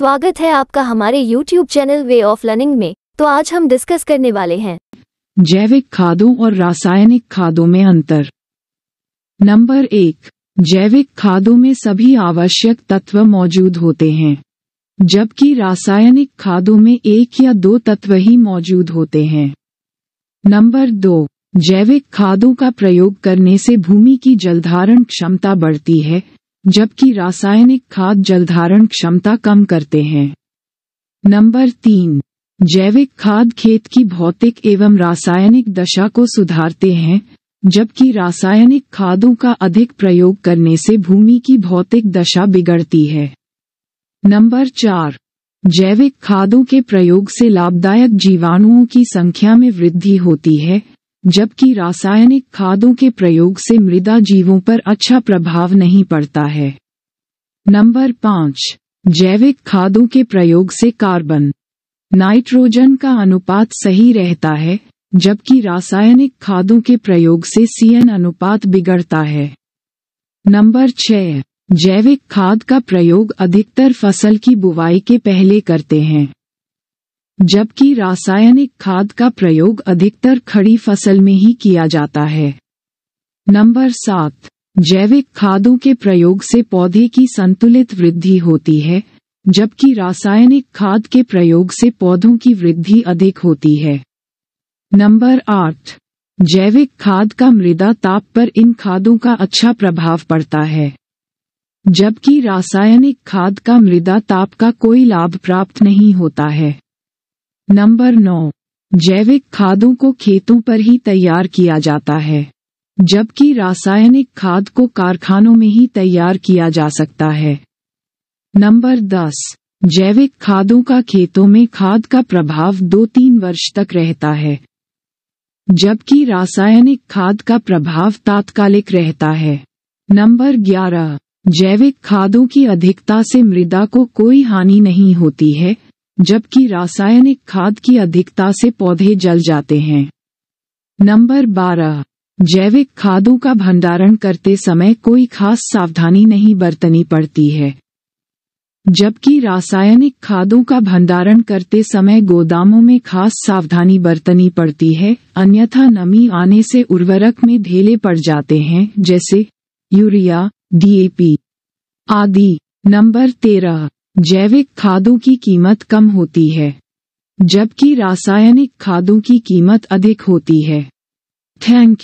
स्वागत है आपका हमारे YouTube channel way of learning में तो आज हम डिस्कस करने वाले हैं जैविक खादों और रासायनिक खादों में अंतर नंबर एक जैविक खादों में सभी आवश्यक तत्व मौजूद होते हैं जबकि रासायनिक खादों में एक या दो तत्व ही मौजूद होते हैं नंबर दो जैविक खादों का प्रयोग करने से भूमि की जलधारण क्षमता बढ़ती है जबकि रासायनिक खाद जलधारण क्षमता कम करते हैं नंबर तीन जैविक खाद खेत की भौतिक एवं रासायनिक दशा को सुधारते हैं जबकि रासायनिक खादों का अधिक प्रयोग करने से भूमि की भौतिक दशा बिगड़ती है नंबर चार जैविक खादों के प्रयोग से लाभदायक जीवाणुओं की संख्या में वृद्धि होती है जबकि रासायनिक खादों के प्रयोग से मृदा जीवों पर अच्छा प्रभाव नहीं पड़ता है नंबर पाँच जैविक खादों के प्रयोग से कार्बन नाइट्रोजन का अनुपात सही रहता है जबकि रासायनिक खादों के प्रयोग से सीएन अनुपात बिगड़ता है नंबर छः जैविक खाद का प्रयोग अधिकतर फसल की बुवाई के पहले करते हैं जबकि रासायनिक खाद का प्रयोग अधिकतर खड़ी फसल में ही किया जाता है नंबर सात जैविक खादों के प्रयोग से पौधे की संतुलित वृद्धि होती है जबकि रासायनिक खाद के प्रयोग से पौधों की वृद्धि अधिक होती है नंबर आठ जैविक खाद का मृदा ताप पर इन खादों का अच्छा प्रभाव पड़ता है जबकि रासायनिक खाद का मृदा ताप का कोई लाभ प्राप्त नहीं होता है नंबर नौ जैविक खादों को खेतों पर ही तैयार किया जाता है जबकि रासायनिक खाद को कारखानों में ही तैयार किया जा सकता है नंबर दस जैविक खादों का खेतों में खाद का प्रभाव दो तीन वर्ष तक रहता है जबकि रासायनिक खाद का प्रभाव तात्कालिक रहता है नंबर ग्यारह जैविक खादों की अधिकता से मृदा को कोई हानि नहीं होती है जबकि रासायनिक खाद की अधिकता से पौधे जल जाते हैं नंबर 12 जैविक खादों का भंडारण करते समय कोई खास सावधानी नहीं बरतनी पड़ती है जबकि रासायनिक खादों का भंडारण करते समय गोदामों में खास सावधानी बरतनी पड़ती है अन्यथा नमी आने से उर्वरक में ढेले पड़ जाते हैं जैसे यूरिया डीएपी आदि नंबर तेरह जैविक खादों की कीमत कम होती है जबकि रासायनिक खादों की कीमत अधिक होती है थैंक